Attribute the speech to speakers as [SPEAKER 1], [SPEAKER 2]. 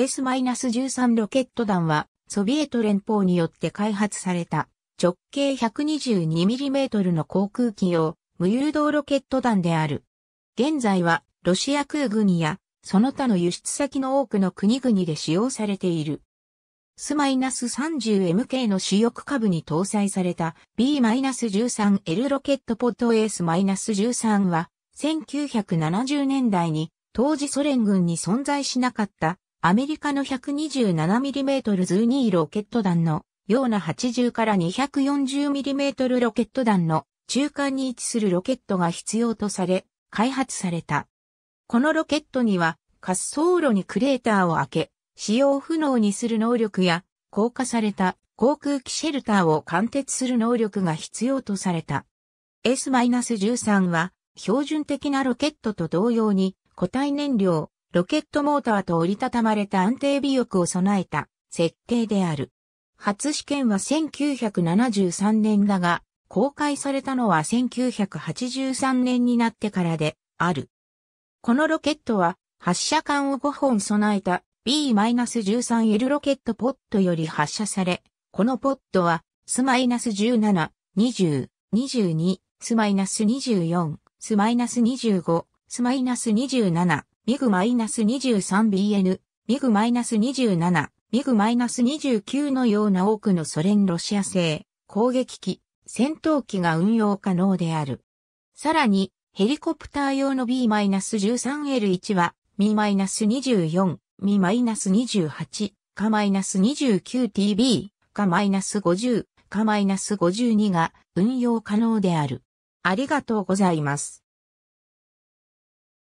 [SPEAKER 1] S-13 ロケット弾は、ソビエト連邦によって開発された、直径 122mm の航空機用、無誘導ロケット弾である。現在は、ロシア空軍や、その他の輸出先の多くの国々で使用されている。S-30MK の主翼下部に搭載された B-13L ロケットポッド S-13 は1970年代に当時ソ連軍に存在しなかったアメリカの 127mm ズー2ロケット弾のような80から 240mm ロケット弾の中間に位置するロケットが必要とされ、開発された。このロケットには滑走路にクレーターを開け、使用不能にする能力や、降下された航空機シェルターを貫徹する能力が必要とされた。S-13 は標準的なロケットと同様に固体燃料、ロケットモーターと折りたたまれた安定尾翼を備えた設計である。初試験は1973年だが、公開されたのは1983年になってからである。このロケットは発射管を5本備えた B-13L ロケットポットより発射され、このポットはス -17、20、22、ス -24、ス -25、ス -27、ミグ -23BN、ミグ -27、ミグ -29 のような多くのソ連ロシア製攻撃機、戦闘機が運用可能である。さらに、ヘリコプター用の B-13L1 は、Mi-24、Mi-28、Ka-29TB、Ka-50、Ka-52 が運用可能である。ありがとうございま
[SPEAKER 2] す。